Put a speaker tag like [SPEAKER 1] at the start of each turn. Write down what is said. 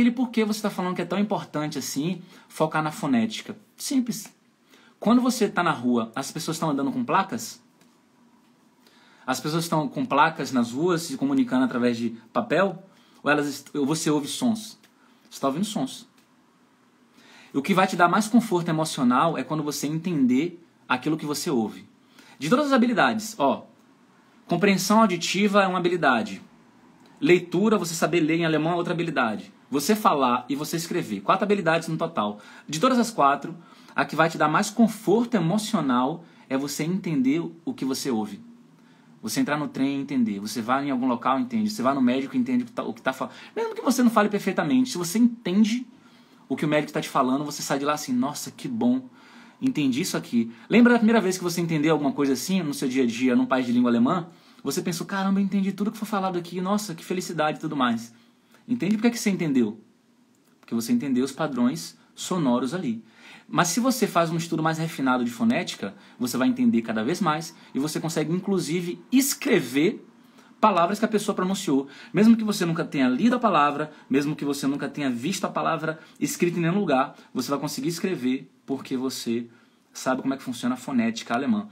[SPEAKER 1] Filho, por que você está falando que é tão importante assim focar na fonética? Simples. Quando você está na rua, as pessoas estão andando com placas? As pessoas estão com placas nas ruas, se comunicando através de papel? Ou, elas, ou você ouve sons? Você está ouvindo sons. O que vai te dar mais conforto emocional é quando você entender aquilo que você ouve. De todas as habilidades, ó, compreensão auditiva é uma habilidade. Leitura, você saber ler em alemão é outra habilidade. Você falar e você escrever. Quatro habilidades no total. De todas as quatro, a que vai te dar mais conforto emocional é você entender o que você ouve. Você entrar no trem e entender. Você vai em algum local entende. Você vai no médico e entende o que está tá, tá falando. Mesmo que você não fale perfeitamente, se você entende o que o médico está te falando, você sai de lá assim, nossa, que bom. Entendi isso aqui. Lembra da primeira vez que você entendeu alguma coisa assim no seu dia a dia num país de língua alemã? Você pensou, caramba, eu entendi tudo que foi falado aqui, nossa, que felicidade e tudo mais. Entende por que, é que você entendeu? Porque você entendeu os padrões sonoros ali. Mas se você faz um estudo mais refinado de fonética, você vai entender cada vez mais e você consegue, inclusive, escrever palavras que a pessoa pronunciou. Mesmo que você nunca tenha lido a palavra, mesmo que você nunca tenha visto a palavra escrita em nenhum lugar, você vai conseguir escrever porque você sabe como é que funciona a fonética alemã.